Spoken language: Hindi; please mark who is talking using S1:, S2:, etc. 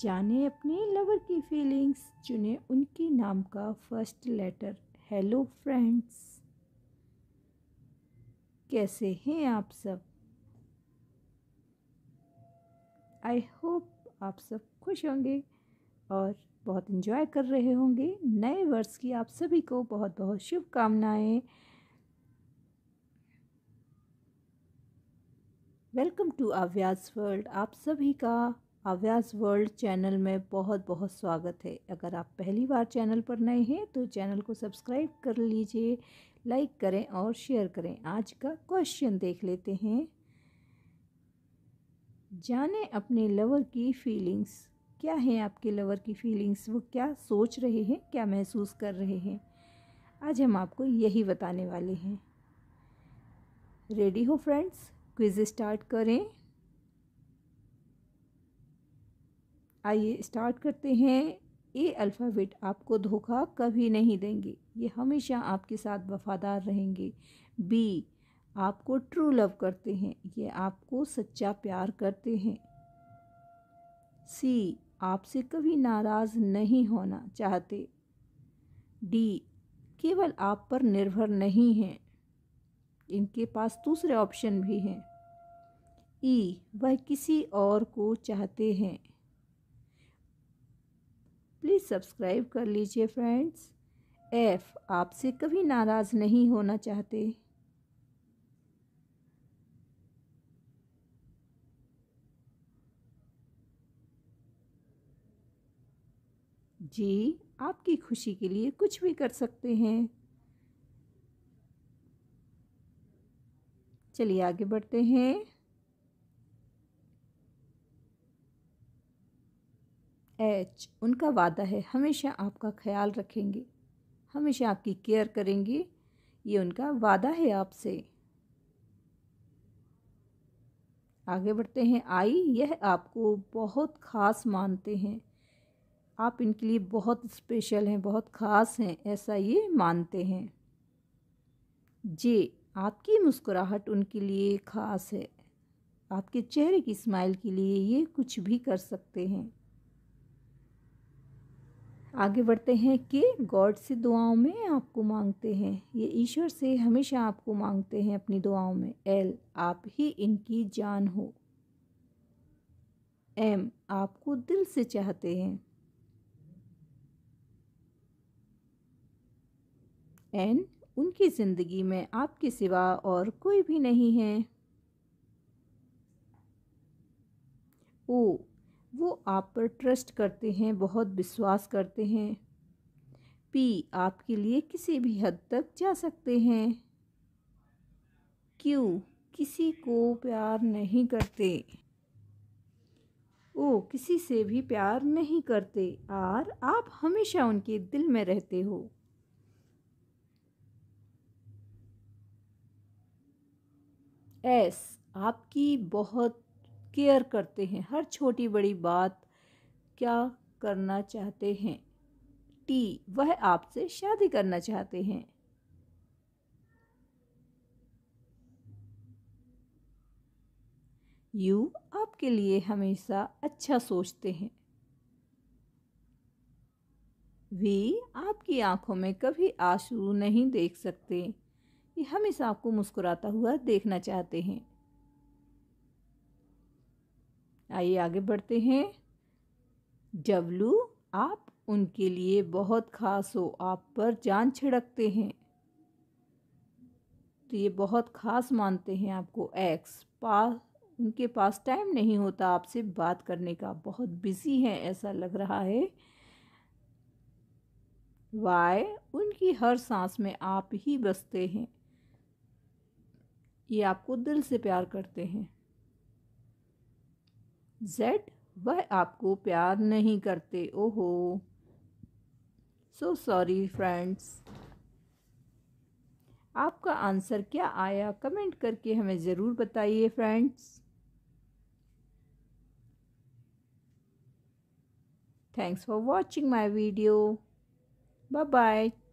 S1: जाने अपने लवर की फीलिंग्स चुने उनके नाम का फर्स्ट लेटर हेलो फ्रेंड्स कैसे हैं आप सब आई होप आप सब खुश होंगे और बहुत इन्जॉय कर रहे होंगे नए वर्ष की आप सभी को बहुत बहुत शुभकामनाएं वेलकम टू आव्यास वर्ल्ड आप सभी का अव्यास वर्ल्ड चैनल में बहुत बहुत स्वागत है अगर आप पहली बार चैनल पर नए हैं तो चैनल को सब्सक्राइब कर लीजिए लाइक करें और शेयर करें आज का क्वेश्चन देख लेते हैं जाने अपने लवर की फीलिंग्स क्या हैं आपके लवर की फीलिंग्स वो क्या सोच रहे हैं क्या महसूस कर रहे हैं आज हम आपको यही बताने वाले हैं रेडी हो फ्रेंड्स क्विज स्टार्ट करें आइए स्टार्ट करते हैं ए अल्फ़ाबेट आपको धोखा कभी नहीं देंगे ये हमेशा आपके साथ वफादार रहेंगे बी आपको ट्रू लव करते हैं ये आपको सच्चा प्यार करते हैं सी आपसे कभी नाराज़ नहीं होना चाहते डी केवल आप पर निर्भर नहीं हैं इनके पास दूसरे ऑप्शन भी हैं ई e, वह किसी और को चाहते हैं प्लीज़ सब्सक्राइब कर लीजिए फ्रेंड्स एफ आपसे कभी नाराज़ नहीं होना चाहते जी आपकी खुशी के लिए कुछ भी कर सकते हैं चलिए आगे बढ़ते हैं एच उनका वादा है हमेशा आपका ख्याल रखेंगे हमेशा आपकी केयर करेंगे ये उनका वादा है आपसे आगे बढ़ते हैं आई यह आपको बहुत ख़ास मानते हैं आप इनके लिए बहुत स्पेशल हैं बहुत ख़ास हैं ऐसा ये मानते हैं जे आपकी मुस्कुराहट उनके लिए ख़ास है आपके चेहरे की स्माइल के लिए ये कुछ भी कर सकते हैं आगे बढ़ते हैं कि गॉड से दुआओं में आपको मांगते हैं ये ईश्वर से हमेशा आपको मांगते हैं अपनी दुआओं में एल आप ही इनकी जान हो एम आपको दिल से चाहते हैं एन उनकी ज़िंदगी में आपके सिवा और कोई भी नहीं है ओ वो आप पर ट्रस्ट करते हैं बहुत विश्वास करते हैं पी आपके लिए किसी भी हद तक जा सकते हैं क्यू किसी को प्यार नहीं करते ओ किसी से भी प्यार नहीं करते आर आप हमेशा उनके दिल में रहते हो एस आपकी बहुत केयर करते हैं हर छोटी बड़ी बात क्या करना चाहते हैं टी वह आपसे शादी करना चाहते हैं यू आपके लिए हमेशा अच्छा सोचते हैं वी आपकी आंखों में कभी आंसू नहीं देख सकते ये हमेशा आपको मुस्कुराता हुआ देखना चाहते हैं आइए आगे बढ़ते हैं जवलू आप उनके लिए बहुत खास हो आप पर जान छिड़कते हैं तो ये बहुत खास मानते हैं आपको एक्स पास उनके पास टाइम नहीं होता आपसे बात करने का बहुत बिजी हैं ऐसा लग रहा है वाय उनकी हर सांस में आप ही बसते हैं ये आपको दिल से प्यार करते हैं जेड वह आपको प्यार नहीं करते ओहो सो सॉरी फ्रेंड्स आपका आंसर क्या आया कमेंट करके हमें ज़रूर बताइए friends thanks for watching my video bye bye